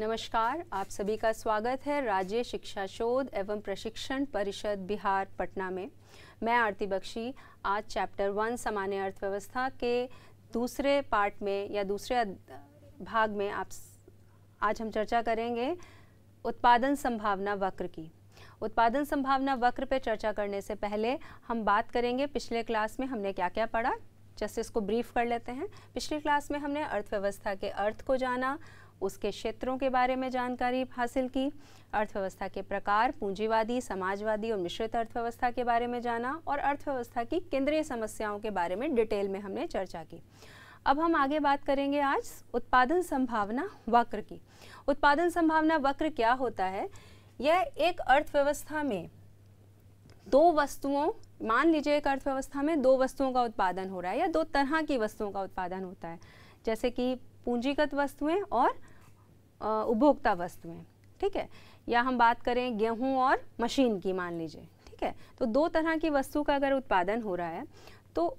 नमस्कार आप सभी का स्वागत है राज्य शिक्षा शोध एवं प्रशिक्षण परिषद बिहार पटना में मैं आरती बख्शी आज चैप्टर वन सामान्य अर्थव्यवस्था के दूसरे पार्ट में या दूसरे भाग में आप आज हम चर्चा करेंगे उत्पादन संभावना वक्र की उत्पादन संभावना वक्र पर चर्चा करने से पहले हम बात करेंगे पिछले क्लास में हमने क्या क्या पढ़ा जस्ट इसको ब्रीफ कर लेते हैं पिछले क्लास में हमने अर्थव्यवस्था के अर्थ को जाना उसके क्षेत्रों के बारे में जानकारी हासिल की अर्थव्यवस्था के प्रकार पूंजीवादी समाजवादी और मिश्रित अर्थव्यवस्था के बारे में जाना और अर्थव्यवस्था की केंद्रीय समस्याओं के बारे में डिटेल में हमने चर्चा की अब हम आगे बात करेंगे आज उत्पादन संभावना वक्र की उत्पादन संभावना वक्र क्या होता है यह एक अर्थव्यवस्था में दो वस्तुओं मान लीजिए एक अर्थव्यवस्था में दो वस्तुओं का उत्पादन हो रहा है या दो तरह की वस्तुओं का उत्पादन होता है जैसे कि पूंजीगत वस्तुएं और उपभोक्ता वस्तुएं ठीक है या हम बात करें गेहूं और मशीन की मान लीजिए ठीक है तो दो तरह की वस्तु का अगर उत्पादन हो रहा है तो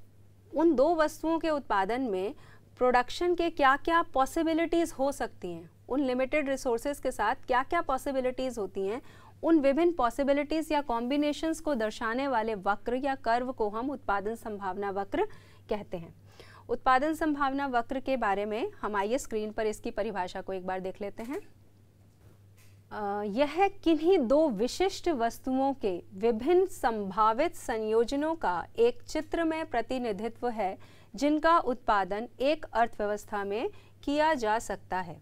उन दो वस्तुओं के उत्पादन में प्रोडक्शन के क्या क्या पॉसिबिलिटीज़ हो सकती हैं उन लिमिटेड रिसोर्सेज के साथ क्या क्या पॉसिबिलिटीज़ होती हैं उन विभिन्न पॉसिबिलिटीज़ या कॉम्बिनेशंस को दर्शाने वाले वक्र या कर्व को हम उत्पादन संभावना वक्र कहते हैं उत्पादन संभावना वक्र के बारे में हम आइए स्क्रीन पर इसकी परिभाषा को एक बार देख लेते हैं यह किन्हीं दो विशिष्ट वस्तुओं के विभिन्न संभावित संयोजनों का एक चित्र में प्रतिनिधित्व है जिनका उत्पादन एक अर्थव्यवस्था में किया जा सकता है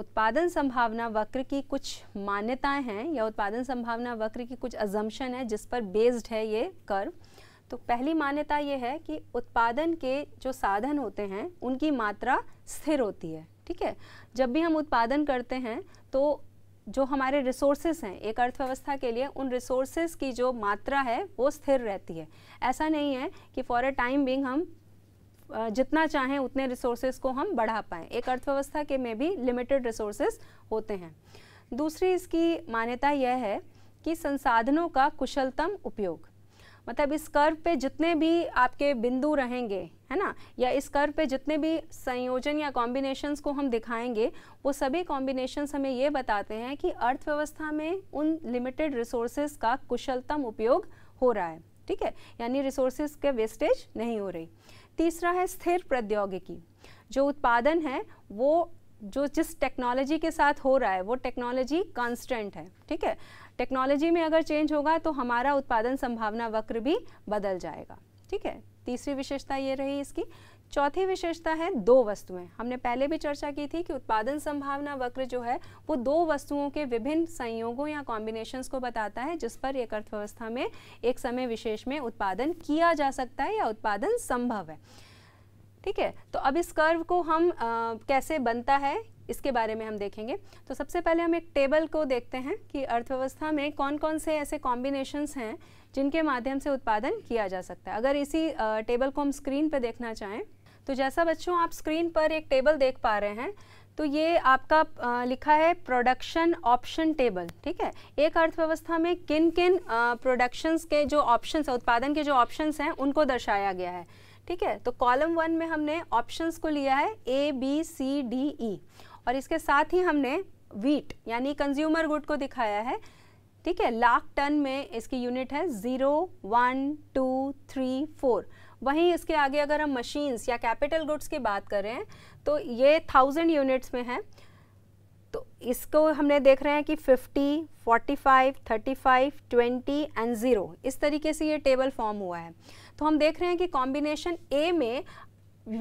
उत्पादन संभावना वक्र की कुछ मान्यताएं हैं या उत्पादन संभावना वक्र की कुछ अजम्पन है जिस पर बेस्ड है ये कर्व तो पहली मान्यता ये है कि उत्पादन के जो साधन होते हैं उनकी मात्रा स्थिर होती है ठीक है जब भी हम उत्पादन करते हैं तो जो हमारे रिसोर्सेज हैं एक अर्थव्यवस्था के लिए उन रिसोर्सेज की जो मात्रा है वो स्थिर रहती है ऐसा नहीं है कि फॉर अ टाइम बिंग हम जितना चाहें उतने रिसोर्सेज को हम बढ़ा पाएँ एक अर्थव्यवस्था के में भी लिमिटेड रिसोर्सेज होते हैं दूसरी इसकी मान्यता यह है कि संसाधनों का कुशलतम उपयोग मतलब इस कर्व पे जितने भी आपके बिंदु रहेंगे है ना या इस कर्व पे जितने भी संयोजन या कॉम्बिनेशंस को हम दिखाएंगे वो सभी कॉम्बिनेशंस हमें ये बताते हैं कि अर्थव्यवस्था में उन लिमिटेड रिसोर्सेज का कुशलतम उपयोग हो रहा है ठीक है यानी रिसोर्सेज के वेस्टेज नहीं हो रही तीसरा है स्थिर प्रौद्योगिकी जो उत्पादन है वो जो जिस टेक्नोलॉजी के साथ हो रहा है वो टेक्नोलॉजी कांस्टेंट है ठीक है टेक्नोलॉजी में अगर चेंज होगा तो हमारा उत्पादन संभावना वक्र भी बदल जाएगा ठीक है तीसरी विशेषता ये रही इसकी चौथी विशेषता है दो वस्तुएं हमने पहले भी चर्चा की थी कि उत्पादन संभावना वक्र जो है वो दो वस्तुओं के विभिन्न संयोगों या कॉम्बिनेशंस को बताता है जिस पर एक अर्थव्यवस्था में एक समय विशेष में उत्पादन किया जा सकता है या उत्पादन संभव है ठीक है तो अब इस कर्व को हम आ, कैसे बनता है इसके बारे में हम देखेंगे तो सबसे पहले हम एक टेबल को देखते हैं कि अर्थव्यवस्था में कौन कौन से ऐसे कॉम्बिनेशंस हैं जिनके माध्यम से उत्पादन किया जा सकता है अगर इसी टेबल को हम स्क्रीन पर देखना चाहें तो जैसा बच्चों आप स्क्रीन पर एक टेबल देख पा रहे हैं तो ये आपका लिखा है प्रोडक्शन ऑप्शन टेबल ठीक है एक अर्थव्यवस्था में किन किन प्रोडक्शंस के जो ऑप्शंस उत्पादन के जो ऑप्शंस हैं उनको दर्शाया गया है ठीक है तो कॉलम वन में हमने ऑप्शंस को लिया है ए बी सी डी ई और इसके साथ ही हमने वीट यानी कंज्यूमर गुड को दिखाया है ठीक है लाख टन में इसकी यूनिट है zero one two three four वहीं इसके आगे अगर हम मशीन्स या कैपिटल गुड्स की बात करें तो ये थाउजेंड यूनिट्स में है तो इसको हमने देख रहे हैं कि 50, 45, 35, 20 एंड ज़ीरो इस तरीके से ये टेबल फॉर्म हुआ है तो हम देख रहे हैं कि कॉम्बिनेशन ए में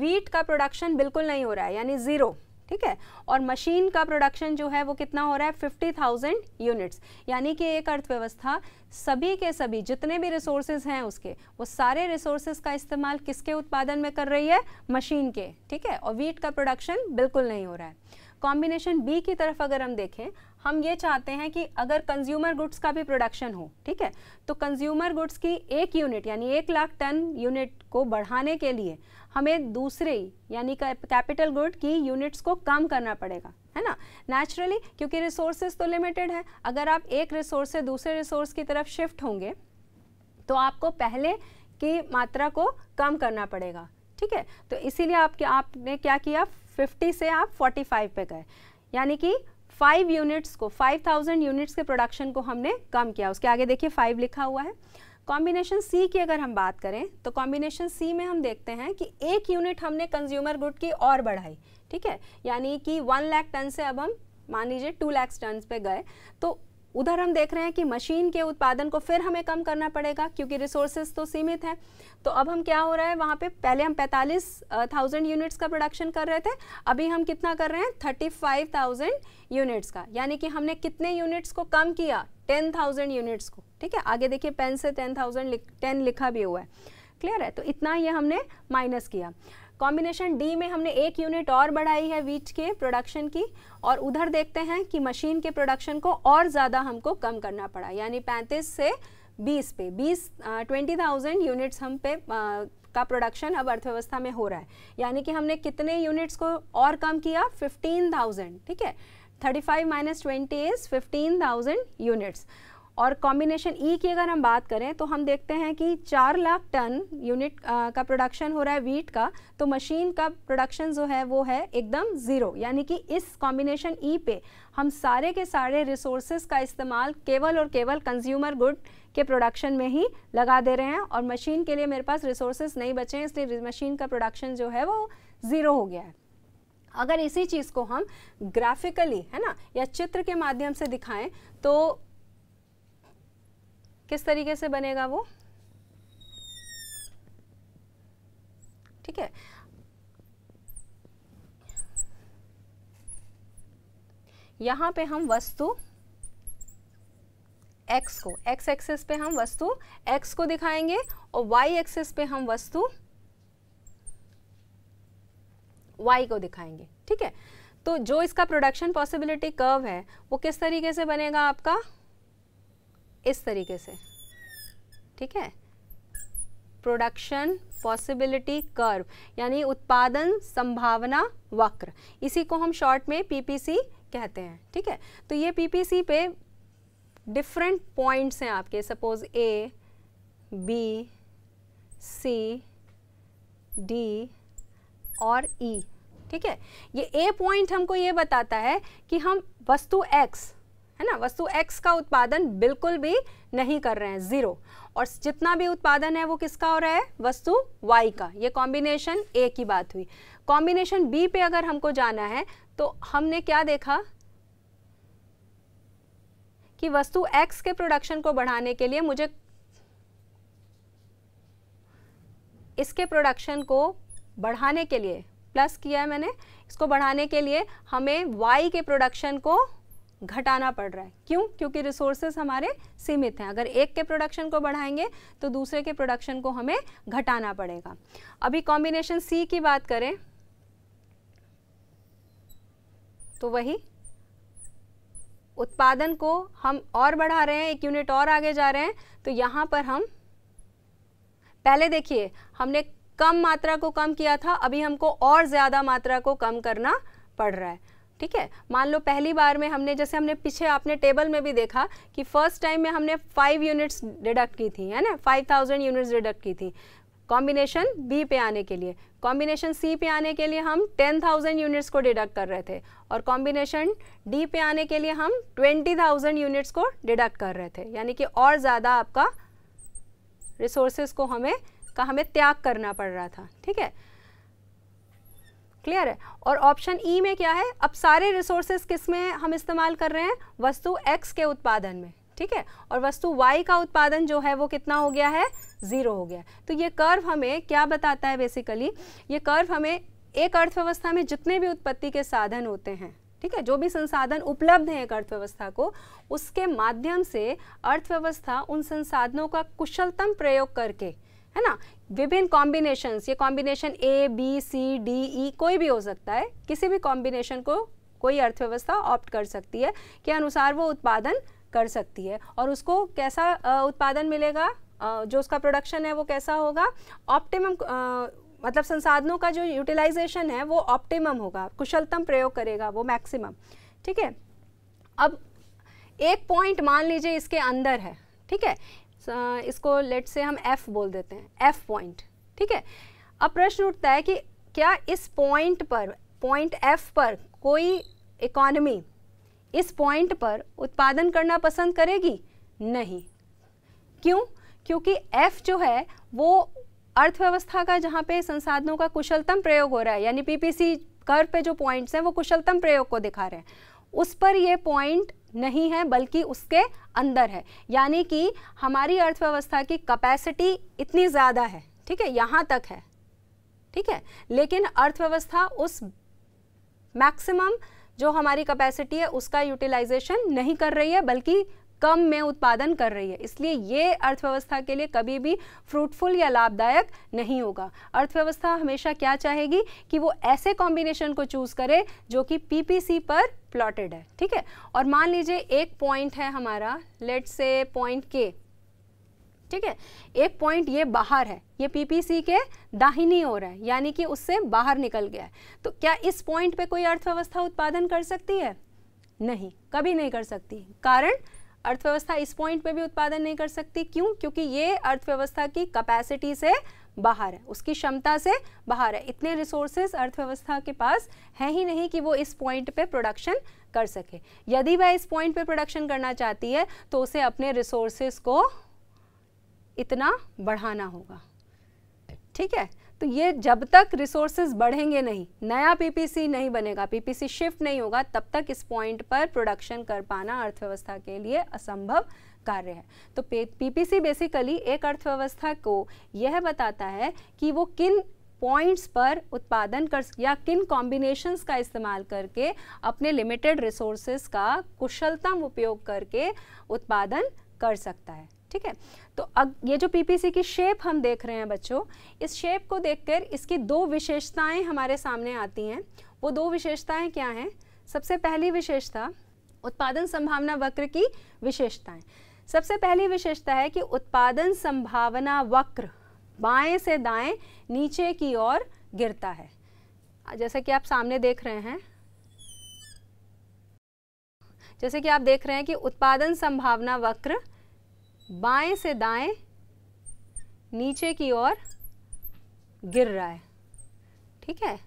वीट का प्रोडक्शन बिल्कुल नहीं हो रहा है यानी ज़ीरो ठीक है और मशीन का प्रोडक्शन जो है वो कितना हो रहा है फिफ्टी थाउजेंड यूनिट्स यानी कि एक अर्थव्यवस्था सभी के सभी जितने भी रिसोर्सेज हैं उसके वो सारे रिसोर्सेज का इस्तेमाल किसके उत्पादन में कर रही है मशीन के ठीक है और वीट का प्रोडक्शन बिल्कुल नहीं हो रहा है कॉम्बिनेशन बी की तरफ अगर हम देखें हम ये चाहते हैं कि अगर कंज्यूमर गुड्स का भी प्रोडक्शन हो ठीक है तो कंज्यूमर गुड्स की एक यूनिट यानी एक लाख टन यूनिट को बढ़ाने के लिए हमें दूसरे यानी कैपिटल गुड की यूनिट्स को कम करना पड़ेगा है ना नेचुरली क्योंकि रिसोर्सेज तो लिमिटेड है अगर आप एक रिसोर्स से दूसरे रिसोर्स की तरफ शिफ्ट होंगे तो आपको पहले की मात्रा को कम करना पड़ेगा ठीक है तो इसीलिए आपके आपने क्या किया 50 से आप 45 पे गए यानी कि फाइव यूनिट्स को फाइव थाउजेंड यूनिट्स के प्रोडक्शन को हमने कम किया उसके आगे देखिए फाइव लिखा हुआ है कॉम्बिनेशन सी की अगर हम बात करें तो कॉम्बिनेशन सी में हम देखते हैं कि एक यूनिट हमने कंज्यूमर गुड की और बढ़ाई ठीक है यानी कि वन लाख टन से अब हम मान लीजिए टू लैक्स टन पे गए तो उधर हम देख रहे हैं कि मशीन के उत्पादन को फिर हमें कम करना पड़ेगा क्योंकि रिसोर्सेज तो सीमित हैं तो अब हम क्या हो रहा है वहाँ पे पहले हम पैंतालीस थाउजेंड यूनिट्स का प्रोडक्शन कर रहे थे अभी हम कितना कर रहे हैं थर्टी फाइव थाउजेंड यूनिट्स का यानी कि हमने कितने यूनिट्स को कम किया टेन थाउजेंड यूनिट्स को ठीक है आगे देखिए पेन से टेन थाउजेंड टेन लिखा भी हुआ है क्लियर है तो इतना ये हमने माइनस किया कॉम्बिनेशन डी में हमने एक यूनिट और बढ़ाई है वीट के प्रोडक्शन की और उधर देखते हैं कि मशीन के प्रोडक्शन को और ज़्यादा हमको कम करना पड़ा यानी पैंतीस से बीस पे बीस ट्वेंटी थाउजेंड यूनिट्स हम पे आ, का प्रोडक्शन अब अर्थव्यवस्था में हो रहा है यानी कि हमने कितने यूनिट्स को और कम किया फिफ्टीन थाउजेंड ठीक है thirty five minus twenty is fifteen thousand units और कॉम्बिनेशन ई e की अगर हम बात करें तो हम देखते हैं कि चार लाख टन यूनिट का प्रोडक्शन हो रहा है वीट का तो मशीन का प्रोडक्शन जो है वो है एकदम ज़ीरो यानी कि इस कॉम्बिनेशन ई e पे हम सारे के सारे रिसोर्सेज का इस्तेमाल केवल और केवल कंज्यूमर गुड के प्रोडक्शन में ही लगा दे रहे हैं और मशीन के लिए मेरे पास रिसोर्सेज नहीं बचे हैं इसलिए मशीन का प्रोडक्शन जो है वो ज़ीरो हो गया है अगर इसी चीज़ को हम ग्राफिकली है ना या चित्र के माध्यम से दिखाएं तो किस तरीके से बनेगा वो ठीक है यहां पे हम वस्तु x को x एक्सेस पे हम वस्तु x को दिखाएंगे और y एक्सेस पे हम वस्तु y को दिखाएंगे ठीक है तो जो इसका प्रोडक्शन पॉसिबिलिटी कर्व है वो किस तरीके से बनेगा आपका इस तरीके से ठीक है प्रोडक्शन पॉसिबिलिटी कर्व यानी उत्पादन संभावना वक्र इसी को हम शॉर्ट में पीपीसी कहते हैं ठीक है तो ये पीपीसी पे डिफरेंट पॉइंट्स हैं आपके suppose A B C D और ई e, ठीक है ये ए पॉइंट हमको ये बताता है कि हम वस्तु एक्स है ना वस्तु एक्स का उत्पादन बिल्कुल भी नहीं कर रहे हैं ज़ीरो और जितना भी उत्पादन है वो किसका हो रहा है वस्तु वाई का ये कॉम्बिनेशन ए की बात हुई कॉम्बिनेशन बी पे अगर हमको जाना है तो हमने क्या देखा कि वस्तु एक्स के प्रोडक्शन को बढ़ाने के लिए मुझे इसके प्रोडक्शन को बढ़ाने के लिए प्लस किया है मैंने इसको बढ़ाने के लिए हमें वाई के प्रोडक्शन को घटाना पड़ रहा है क्यों क्योंकि रिसोर्सेज हमारे सीमित हैं अगर एक के प्रोडक्शन को बढ़ाएंगे तो दूसरे के प्रोडक्शन को हमें घटाना पड़ेगा अभी कॉम्बिनेशन सी की बात करें तो वही उत्पादन को हम और बढ़ा रहे हैं एक यूनिट और आगे जा रहे हैं तो यहां पर हम पहले देखिए हमने कम मात्रा को कम किया था अभी हमको और ज़्यादा मात्रा को कम करना पड़ रहा है ठीक है मान लो पहली बार में हमने जैसे हमने पीछे आपने टेबल में भी देखा कि फर्स्ट टाइम में हमने फाइव यूनिट्स डिडक्ट की थी है ना फाइव थाउजेंड यूनिट्स डिडक्ट की थी कॉम्बिनेशन बी पे आने के लिए कॉम्बिनेशन सी पे आने के लिए हम टेन थाउजेंड यूनिट्स को डिडक्ट कर रहे थे और कॉम्बिनेशन डी पे आने के लिए हम ट्वेंटी थाउजेंड यूनिट्स को डिडक्ट कर रहे थे यानी कि और ज़्यादा आपका रिसोर्सेज को हमें का हमें त्याग करना पड़ रहा था ठीक है क्लियर है और ऑप्शन ई e में क्या है अब सारे रिसोर्सेज किस में हम इस्तेमाल कर रहे हैं वस्तु एक्स के उत्पादन में ठीक है और वस्तु वाई का उत्पादन जो है वो कितना हो गया है ज़ीरो हो गया तो ये कर्व हमें क्या बताता है बेसिकली ये कर्व हमें एक अर्थव्यवस्था में जितने भी उत्पत्ति के साधन होते हैं ठीक है जो भी संसाधन उपलब्ध हैं एक अर्थव्यवस्था को उसके माध्यम से अर्थव्यवस्था उन संसाधनों का कुशलतम प्रयोग करके है ना विभिन्न कॉम्बिनेशन ये combination A B C D E कोई भी हो सकता है किसी भी कॉम्बिनेशन को कोई अर्थव्यवस्था ऑप्ट कर सकती है के अनुसार वो उत्पादन कर सकती है और उसको कैसा उत्पादन मिलेगा जो उसका प्रोडक्शन है वो कैसा होगा ऑप्टिमम मतलब संसाधनों का जो यूटिलाइजेशन है वो ऑप्टिमम होगा कुशलतम प्रयोग करेगा वो मैक्सिमम ठीक है अब एक पॉइंट मान लीजिए इसके अंदर है ठीक है इसको लेट से हम एफ बोल देते हैं एफ पॉइंट ठीक है अब प्रश्न उठता है कि क्या इस पॉइंट पर पॉइंट एफ पर कोई इकोनमी इस पॉइंट पर उत्पादन करना पसंद करेगी नहीं क्यों क्योंकि एफ जो है वो अर्थव्यवस्था का जहाँ पे संसाधनों का कुशलतम प्रयोग हो रहा है यानी पीपीसी कर्व पे जो पॉइंट्स हैं वो कुशलतम प्रयोग को दिखा रहे हैं उस पर ये पॉइंट नहीं है बल्कि उसके अंदर है यानी कि हमारी अर्थव्यवस्था की कैपेसिटी इतनी ज़्यादा है ठीक है यहाँ तक है ठीक है लेकिन अर्थव्यवस्था उस मैक्सिमम जो हमारी कैपेसिटी है उसका यूटिलाइजेशन नहीं कर रही है बल्कि कम में उत्पादन कर रही है इसलिए ये अर्थव्यवस्था के लिए कभी भी फ्रूटफुल या लाभदायक नहीं होगा अर्थव्यवस्था हमेशा क्या चाहेगी कि वो ऐसे कॉम्बिनेशन को चूज़ करे जो कि पीपीसी पर प्लॉटेड है ठीक है और मान लीजिए एक पॉइंट है हमारा लेट से पॉइंट के ठीक है एक पॉइंट ये बाहर है ये पीपीसी के दाहिनी ओर है यानी कि उससे बाहर निकल गया है तो क्या इस पॉइंट पे कोई अर्थव्यवस्था उत्पादन कर सकती है नहीं कभी नहीं कर सकती कारण अर्थव्यवस्था इस पॉइंट पे भी उत्पादन नहीं कर सकती क्यों क्योंकि ये अर्थव्यवस्था की कैपेसिटी से बाहर है उसकी क्षमता से बाहर है इतने रिसोर्सेज अर्थव्यवस्था के पास है ही नहीं कि वो इस पॉइंट पे प्रोडक्शन कर सके यदि वह इस पॉइंट पे प्रोडक्शन करना चाहती है तो उसे अपने रिसोर्सेज को इतना बढ़ाना होगा ठीक है तो ये जब तक रिसोर्सेज बढ़ेंगे नहीं नया पीपीसी नहीं बनेगा पीपीसी शिफ्ट नहीं होगा तब तक इस पॉइंट पर प्रोडक्शन कर पाना अर्थव्यवस्था के लिए असंभव कार्य है तो पीपीसी बेसिकली एक अर्थव्यवस्था को यह बताता है कि वो किन पॉइंट्स पर उत्पादन कर या किन कॉम्बिनेशंस का इस्तेमाल करके अपने लिमिटेड रिसोर्सेज का कुशलतम उपयोग करके उत्पादन कर सकता है ठीक है तो अब ये जो पीपीसी की शेप हम देख रहे हैं बच्चों इस शेप को देखकर इसकी दो विशेषताएं हमारे सामने आती हैं वो दो विशेषताएं क्या हैं सबसे पहली विशेषता उत्पादन संभावना वक्र की विशेषताएं सबसे पहली विशेषता है कि उत्पादन संभावना वक्र बाएं से दाएं नीचे की ओर गिरता है जैसे कि आप सामने देख रहे हैं जैसे कि आप देख रहे हैं कि उत्पादन संभावना वक्र बाएं से दाएं नीचे की ओर गिर रहा है ठीक है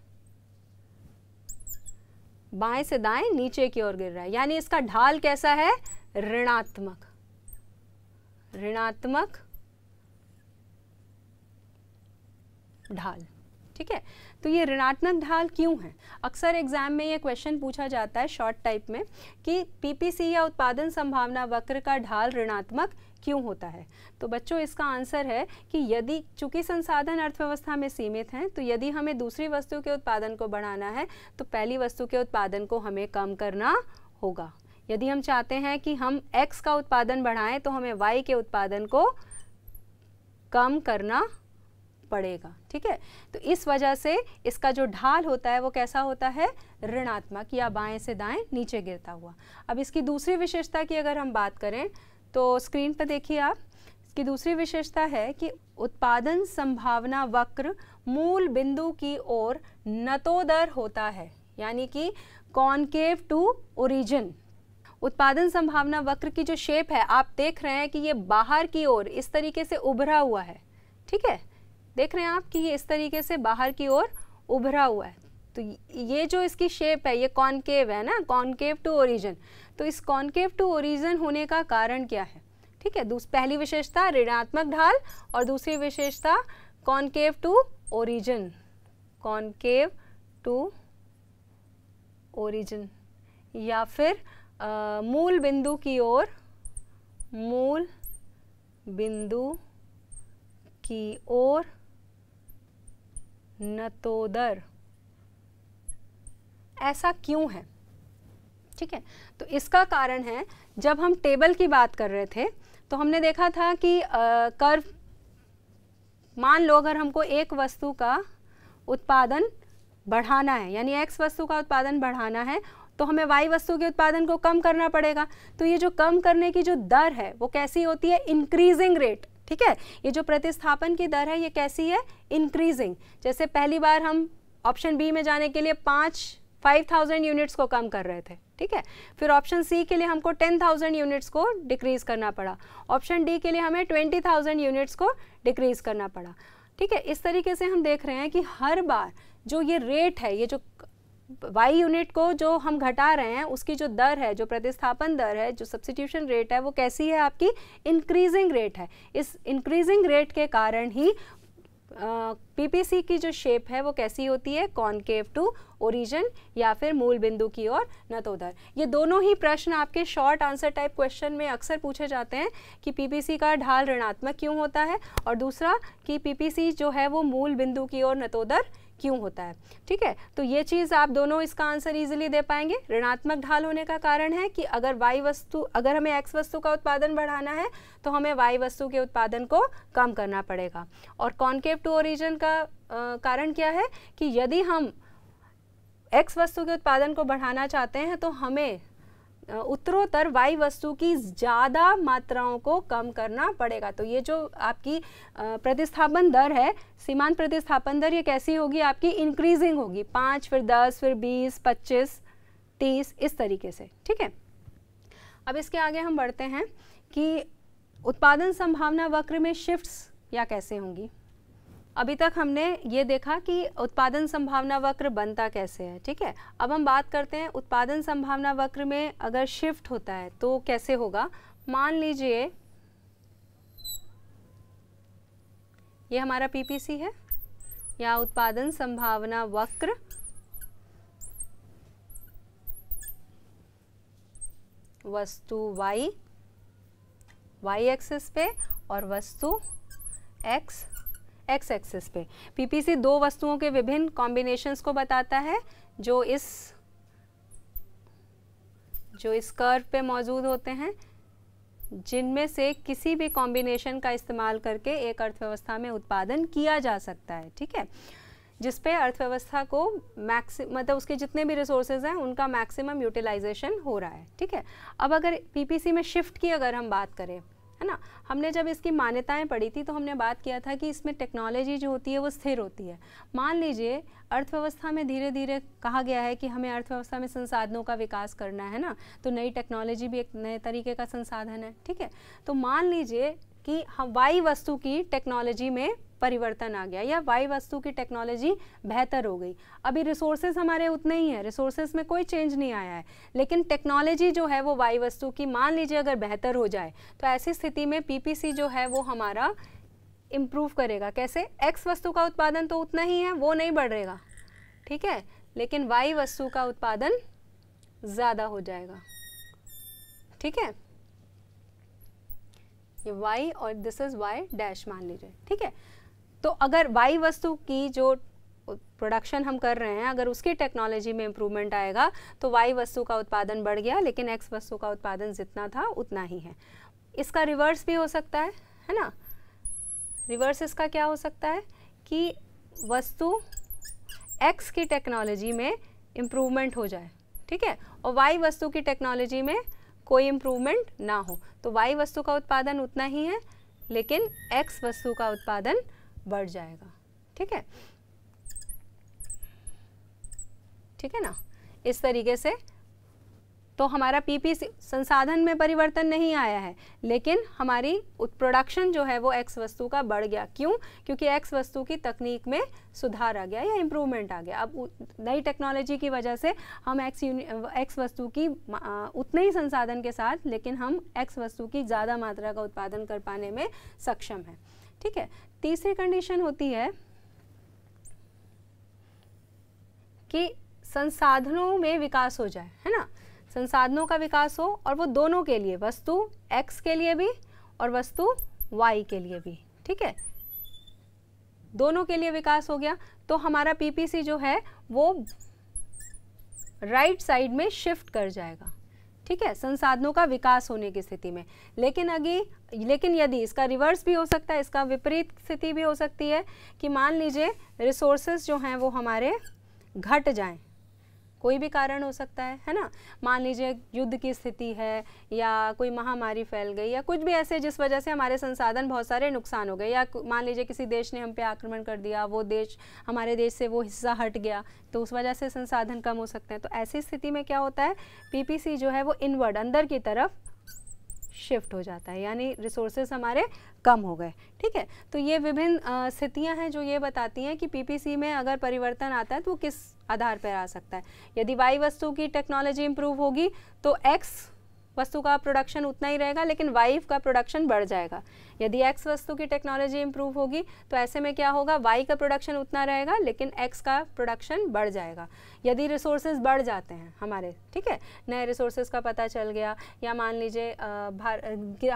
बाएं से दाएं नीचे की ओर गिर रहा है यानी इसका ढाल कैसा है ऋणात्मक ऋणात्मक ढाल ठीक है तो ये ऋणात्मक ढाल क्यों है अक्सर एग्जाम में ये क्वेश्चन पूछा जाता है शॉर्ट टाइप में कि पीपीसी या उत्पादन संभावना वक्र का ढाल ऋणात्मक क्यों होता है तो बच्चों इसका आंसर है कि यदि चूंकि संसाधन अर्थव्यवस्था में सीमित हैं तो यदि हमें दूसरी वस्तु के उत्पादन को बढ़ाना है तो पहली वस्तु के उत्पादन को हमें कम करना होगा यदि हम चाहते हैं कि हम x का उत्पादन बढ़ाएं तो हमें y के उत्पादन को कम करना पड़ेगा ठीक है तो इस वजह से इसका जो ढाल होता है वो कैसा होता है ऋणात्मक या बाएं से दाएं नीचे गिरता हुआ अब इसकी दूसरी विशेषता की अगर हम बात करें तो स्क्रीन पर देखिए आप इसकी दूसरी विशेषता है कि उत्पादन संभावना वक्र मूल बिंदु की ओर नतोदर होता है यानी कि कॉन्केव टू ओरिजिन उत्पादन संभावना वक्र की जो शेप है आप देख रहे हैं कि ये बाहर की ओर इस तरीके से उभरा हुआ है ठीक है देख रहे हैं आप कि ये इस तरीके से बाहर की ओर उभरा हुआ है तो ये जो इसकी शेप है ये कॉनकेव है ना कॉनकेव टू ओरिजन तो इस कॉनकेव टू ओरिजन होने का कारण क्या है ठीक है पहली विशेषता ऋणात्मक ढाल और दूसरी विशेषता concave to origin concave to origin या फिर आ, मूल बिंदु की ओर मूल बिंदु की ओर नतोदर ऐसा क्यों है ठीक है तो इसका कारण है जब हम टेबल की बात कर रहे थे तो हमने देखा था कि कर्व मान लो अगर हमको एक वस्तु का उत्पादन बढ़ाना है यानी एक्स वस्तु का उत्पादन बढ़ाना है तो हमें वाई वस्तु के उत्पादन को कम करना पड़ेगा तो ये जो कम करने की जो दर है वो कैसी होती है इंक्रीजिंग रेट ठीक है ये जो प्रतिस्थापन की दर है ये कैसी है इंक्रीजिंग जैसे पहली बार हम ऑप्शन बी में जाने के लिए पाँच 5000 यूनिट्स को कम कर रहे थे ठीक है फिर ऑप्शन सी के लिए हमको 10,000 यूनिट्स को डिक्रीज़ करना पड़ा ऑप्शन डी के लिए हमें 20,000 यूनिट्स को डिक्रीज़ करना पड़ा ठीक है इस तरीके से हम देख रहे हैं कि हर बार जो ये रेट है ये जो वाई यूनिट को जो हम घटा रहे हैं उसकी जो दर है जो प्रतिस्थापन दर है जो सब्सिट्यूशन रेट है वो कैसी है आपकी इंक्रीजिंग रेट है इस इंक्रीजिंग रेट के कारण ही पीपीसी की जो शेप है वो कैसी होती है कॉनकेव टू ओरिजन या फिर मूल बिंदु की ओर नतोदर ये दोनों ही प्रश्न आपके शॉर्ट आंसर टाइप क्वेश्चन में अक्सर पूछे जाते हैं कि पीपीसी का ढाल ऋणात्मक क्यों होता है और दूसरा कि पीपीसी जो है वो मूल बिंदु की ओर नतोदर क्यों होता है ठीक है तो ये चीज़ आप दोनों इसका आंसर इजीली दे पाएंगे ऋणात्मक ढाल होने का कारण है कि अगर वाई वस्तु अगर हमें एक्स वस्तु का उत्पादन बढ़ाना है तो हमें वाई वस्तु के उत्पादन को कम करना पड़ेगा और कॉन्केव टू ओरिजन का आ, कारण क्या है कि यदि हम एक्स वस्तु के उत्पादन को बढ़ाना चाहते हैं तो हमें उत्तरोत्तर वायु वस्तु की ज़्यादा मात्राओं को कम करना पड़ेगा तो ये जो आपकी प्रतिस्थापन दर है सीमांत प्रतिस्थापन दर ये कैसी होगी आपकी इंक्रीजिंग होगी पाँच फिर दस फिर बीस पच्चीस तीस इस तरीके से ठीक है अब इसके आगे हम बढ़ते हैं कि उत्पादन संभावना वक्र में शिफ्ट्स या कैसे होंगी अभी तक हमने ये देखा कि उत्पादन संभावना वक्र बनता कैसे है ठीक है अब हम बात करते हैं उत्पादन संभावना वक्र में अगर शिफ्ट होता है तो कैसे होगा मान लीजिए ये हमारा पीपीसी है या उत्पादन संभावना वक्र वस्तु वाई वाई एक्सिस पे और वस्तु एक्स एक्स एक्सिस पे पीपीसी दो वस्तुओं के विभिन्न कॉम्बिनेशंस को बताता है जो इस जो इस कर्व पे मौजूद होते हैं जिनमें से किसी भी कॉम्बिनेशन का इस्तेमाल करके एक अर्थव्यवस्था में उत्पादन किया जा सकता है ठीक है जिसपे अर्थव्यवस्था को मैक्स मतलब उसके जितने भी रिसोर्सेज हैं उनका मैक्सिमम यूटिलाइजेशन हो रहा है ठीक है अब अगर पीपीसी में शिफ्ट की अगर हम बात करें है ना हमने जब इसकी मान्यताएं पढ़ी थी तो हमने बात किया था कि इसमें टेक्नोलॉजी जो होती है वो स्थिर होती है मान लीजिए अर्थव्यवस्था में धीरे धीरे कहा गया है कि हमें अर्थव्यवस्था में संसाधनों का विकास करना है ना तो नई टेक्नोलॉजी भी एक नए तरीके का संसाधन है ठीक है तो मान लीजिए कि हवाई वस्तु की टेक्नोलॉजी में परिवर्तन आ गया या वाई वस्तु की टेक्नोलॉजी बेहतर हो गई अभी रिसोर्सेज हमारे उतने ही हैं रिसोर्सेज में कोई चेंज नहीं आया है लेकिन टेक्नोलॉजी जो है वो वाई वस्तु की मान लीजिए अगर बेहतर हो जाए तो ऐसी स्थिति में पीपीसी जो है वो हमारा इम्प्रूव करेगा कैसे एक्स वस्तु का उत्पादन तो उतना ही है वो नहीं बढ़ेगा ठीक है लेकिन वाई वस्तु का उत्पादन ज़्यादा हो जाएगा ठीक है ये y और दिस इज़ y डैश मान लीजिए ठीक है तो अगर वाई वस्तु की जो प्रोडक्शन हम कर रहे हैं अगर उसकी टेक्नोलॉजी में इम्प्रूवमेंट आएगा तो वाई वस्तु का उत्पादन बढ़ गया लेकिन एक्स वस्तु का उत्पादन जितना था उतना ही है इसका रिवर्स भी हो सकता है है ना रिवर्स इसका क्या हो सकता है कि वस्तु एक्स की टेक्नोलॉजी में इम्प्रूवमेंट हो जाए ठीक है और वाई वस्तु की टेक्नोलॉजी में कोई इम्प्रूवमेंट ना हो तो वाई वस्तु का उत्पादन उतना ही है लेकिन एक्स वस्तु का उत्पादन बढ़ जाएगा ठीक है ठीक है ना इस तरीके से तो हमारा पीपी संसाधन में परिवर्तन नहीं आया है लेकिन हमारी प्रोडक्शन जो है वो एक्स वस्तु का बढ़ गया क्यों क्योंकि एक्स वस्तु की तकनीक में सुधार आ गया या इम्प्रूवमेंट आ गया अब नई टेक्नोलॉजी की वजह से हम एक्स एक्स वस्तु की उतने ही संसाधन के साथ लेकिन हम एक्स वस्तु की ज़्यादा मात्रा का उत्पादन कर पाने में सक्षम हैं ठीक है तीसरी कंडीशन होती है कि संसाधनों में विकास हो जाए है ना संसाधनों का विकास हो और वो दोनों के लिए वस्तु एक्स के लिए भी और वस्तु वाई के लिए भी ठीक है दोनों के लिए विकास हो गया तो हमारा पीपीसी जो है वो राइट साइड में शिफ्ट कर जाएगा ठीक है संसाधनों का विकास होने की स्थिति में लेकिन अगे लेकिन यदि इसका रिवर्स भी हो सकता है इसका विपरीत स्थिति भी हो सकती है कि मान लीजिए रिसोर्सेज जो हैं वो हमारे घट जाएं कोई भी कारण हो सकता है है ना मान लीजिए युद्ध की स्थिति है या कोई महामारी फैल गई या कुछ भी ऐसे जिस वजह से हमारे संसाधन बहुत सारे नुकसान हो गए या मान लीजिए किसी देश ने हम पे आक्रमण कर दिया वो देश हमारे देश से वो हिस्सा हट गया तो उस वजह से संसाधन कम हो सकते हैं तो ऐसी स्थिति में क्या होता है पी जो है वो इनवर्ड अंदर की तरफ शिफ्ट हो जाता है यानी रिसोर्सेज हमारे कम हो गए ठीक है तो ये विभिन्न स्थितियाँ हैं जो ये बताती हैं कि पीपीसी में अगर परिवर्तन आता है तो वो किस आधार पर आ सकता है यदि वाई वस्तु की टेक्नोलॉजी इम्प्रूव होगी तो एक्स वस्तु का प्रोडक्शन उतना ही रहेगा लेकिन वाइफ का प्रोडक्शन बढ़ जाएगा यदि एक्स वस्तु की टेक्नोलॉजी इंप्रूव होगी तो ऐसे में क्या होगा वाई का प्रोडक्शन उतना रहेगा लेकिन एक्स का प्रोडक्शन बढ़ जाएगा यदि रिसोर्सेज बढ़ जाते हैं हमारे ठीक है नए रिसोर्सेज का पता चल गया या मान लीजिए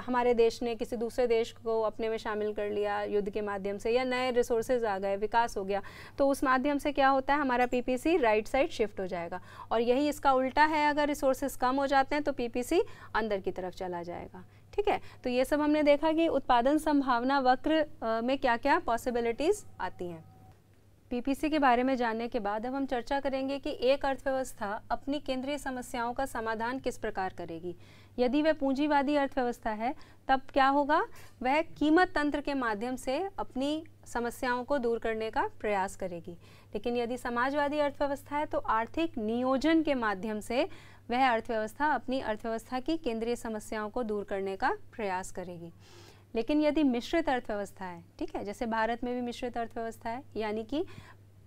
हमारे देश ने किसी दूसरे देश को अपने में शामिल कर लिया युद्ध के माध्यम से या नए रिसोर्सेज आ गए विकास हो गया तो उस माध्यम से क्या होता है हमारा पीपीसी राइट साइड शिफ्ट हो जाएगा और यही इसका उल्टा है अगर रिसोर्सेज कम हो जाते हैं तो पीपीसी अंदर की तरफ चला जाएगा ठीक है तो ये सब हमने देखा कि उत्पादन संभावना वक्र में क्या क्या पॉसिबिलिटीज़ आती हैं पीपीसी के बारे में जानने के बाद अब हम चर्चा करेंगे कि एक अर्थव्यवस्था अपनी केंद्रीय समस्याओं का समाधान किस प्रकार करेगी यदि वह पूंजीवादी अर्थव्यवस्था है तब क्या होगा वह कीमत तंत्र के माध्यम से अपनी समस्याओं को दूर करने का प्रयास करेगी लेकिन यदि समाजवादी अर्थव्यवस्था है तो आर्थिक नियोजन के माध्यम से वह अर्थव्यवस्था अपनी अर्थव्यवस्था की केंद्रीय समस्याओं को दूर करने का प्रयास करेगी लेकिन यदि मिश्रित अर्थव्यवस्था है ठीक है जैसे भारत में भी मिश्रित अर्थव्यवस्था है यानी कि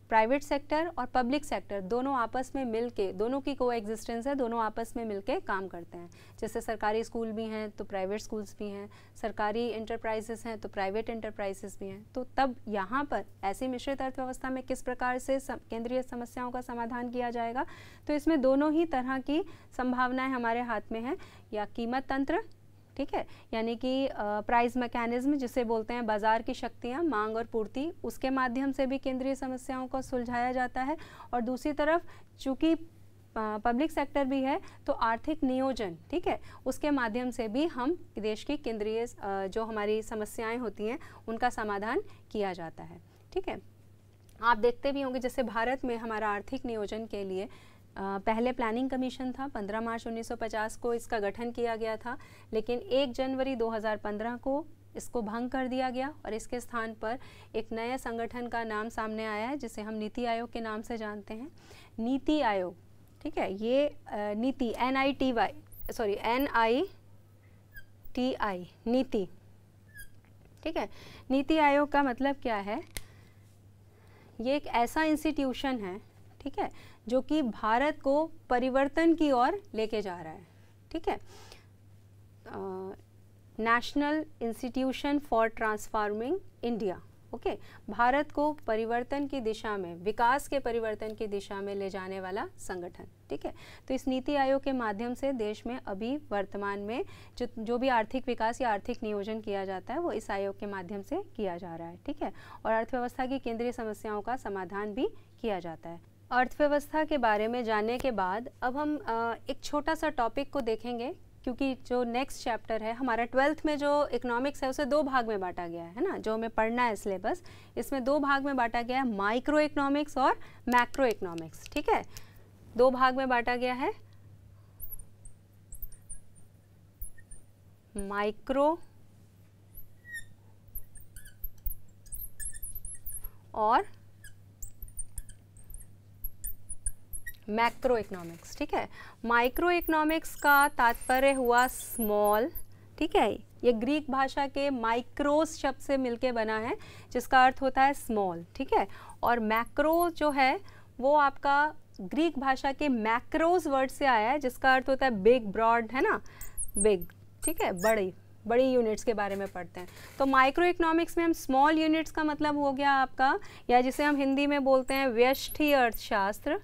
प्राइवेट सेक्टर और पब्लिक सेक्टर दोनों आपस में मिल के दोनों की को एग्जिस्टेंस है दोनों आपस में मिल के काम करते हैं जैसे सरकारी स्कूल भी हैं तो प्राइवेट स्कूल्स भी हैं सरकारी इंटरप्राइजेस हैं तो प्राइवेट इंटरप्राइजेस भी हैं तो तब यहाँ पर ऐसी मिश्रित अर्थव्यवस्था में किस प्रकार से सम, केंद्रीय समस्याओं का समाधान किया जाएगा तो इसमें दोनों ही तरह की संभावनाएँ हमारे हाथ में हैं या कीमत तंत्र ठीक है यानी कि प्राइस मैकेनिज्म जिसे बोलते हैं बाजार की शक्तियाँ मांग और पूर्ति उसके माध्यम से भी केंद्रीय समस्याओं को सुलझाया जाता है और दूसरी तरफ चूँकि पब्लिक सेक्टर भी है तो आर्थिक नियोजन ठीक है उसके माध्यम से भी हम देश की केंद्रीय जो हमारी समस्याएं होती हैं उनका समाधान किया जाता है ठीक है आप देखते भी होंगे जैसे भारत में हमारा आर्थिक नियोजन के लिए पहले प्लानिंग कमीशन था 15 मार्च 1950 को इसका गठन किया गया था लेकिन 1 जनवरी 2015 को इसको भंग कर दिया गया और इसके स्थान पर एक नए संगठन का नाम सामने आया है जिसे हम नीति आयोग के नाम से जानते हैं नीति आयोग ठीक है ये NITI N I T Y sorry N I T I NITI ठीक है नीति आयोग का मतलब क्या है ये एक ऐसा इंस्टीट्यूशन है ठीक है जो कि भारत को परिवर्तन की ओर लेके जा रहा है ठीक है national institution for transforming India okay Bharat को परिवर्तन की दिशा में विकास के परिवर्तन की दिशा में ले जाने वाला संगठन ठीक है तो इस नीति आयोग के माध्यम से देश में अभी वर्तमान में जो जो भी आर्थिक विकास या आर्थिक नियोजन किया जाता है वो इस आयोग के माध्यम से किया जा रहा है ठीक है और अर्थव्यवस्था की केंद्रीय समस्याओं का समाधान भी किया जाता है अर्थव्यवस्था के बारे में जानने के बाद अब हम एक छोटा सा टॉपिक को देखेंगे क्योंकि जो नेक्स्ट चैप्टर है हमारा ट्वेल्थ में जो इकोनॉमिक्स है उसे दो भाग में बांटा गया है ना जो हमें पढ़ना है सिलेबस इसमें दो भाग में बांटा गया है माइक्रो इकोनॉमिक्स और मैक्रो इकोनॉमिक्स ठीक है दो भाग में बांटा गया है माइक्रो और मैक्रो इकोनॉमिक्स ठीक है माइक्रो इकोनॉमिक्स का तात्पर्य हुआ स्मॉल ठीक है ये ग्रीक भाषा के माइक्रोस शब्द से मिलके बना है जिसका अर्थ होता है स्मॉल ठीक है और मैक्रो जो है वो आपका ग्रीक भाषा के मैक्रोस वर्ड से आया है जिसका अर्थ होता है बिग ब्रॉड है ना बिग ठीक है बड़ी बड़ी यूनिट्स के बारे में पढ़ते हैं तो माइक्रो इकोनॉमिक्स में हम स्मॉल यूनिट्स का मतलब हो गया आपका या जिसे हम हिंदी में बोलते हैं व्यष्टि अर्थशास्त्र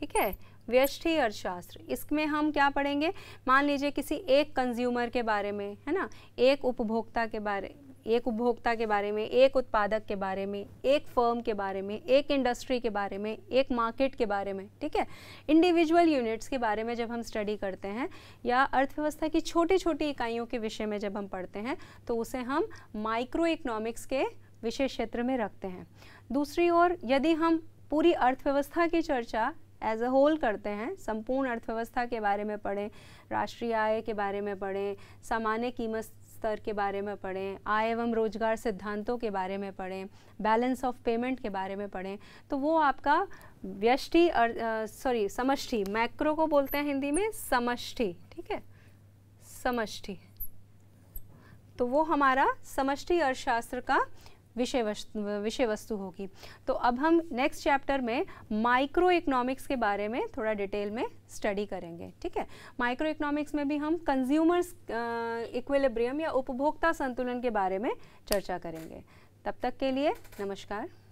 ठीक है व्यष्टि अर्थशास्त्र इसमें हम क्या पढ़ेंगे मान लीजिए किसी एक कंज्यूमर के बारे में है ना एक उपभोक्ता के बारे एक उपभोक्ता के बारे में एक उत्पादक के बारे में एक फर्म के बारे में एक इंडस्ट्री के बारे में एक मार्केट के बारे में ठीक है इंडिविजुअल यूनिट्स के बारे में जब हम स्टडी करते हैं या अर्थव्यवस्था की छोटी छोटी इकाइयों के विषय में जब हम पढ़ते हैं तो उसे हम माइक्रो इकोनॉमिक्स के विषय क्षेत्र में रखते हैं दूसरी ओर यदि हम पूरी अर्थव्यवस्था की चर्चा एज अ होल करते हैं संपूर्ण अर्थव्यवस्था के बारे में पढ़ें राष्ट्रीय आय के बारे में पढ़ें सामान्य कीमत स्तर के बारे में पढ़ें आय एवं रोजगार सिद्धांतों के बारे में पढ़ें बैलेंस ऑफ पेमेंट के बारे में पढ़ें तो वो आपका व्यष्टि सॉरी समष्टि मैक्रो को बोलते हैं हिंदी में समष्टि ठीक है समष्टि तो वो हमारा समष्टि अर्थशास्त्र का विषय वस्तु विषय वस्तु होगी तो अब हम नेक्स्ट चैप्टर में माइक्रो इकोनॉमिक्स के बारे में थोड़ा डिटेल में स्टडी करेंगे ठीक है माइक्रो इकोनॉमिक्स में भी हम कंज्यूमर्स इक्विलिब्रियम या उपभोक्ता संतुलन के बारे में चर्चा करेंगे तब तक के लिए नमस्कार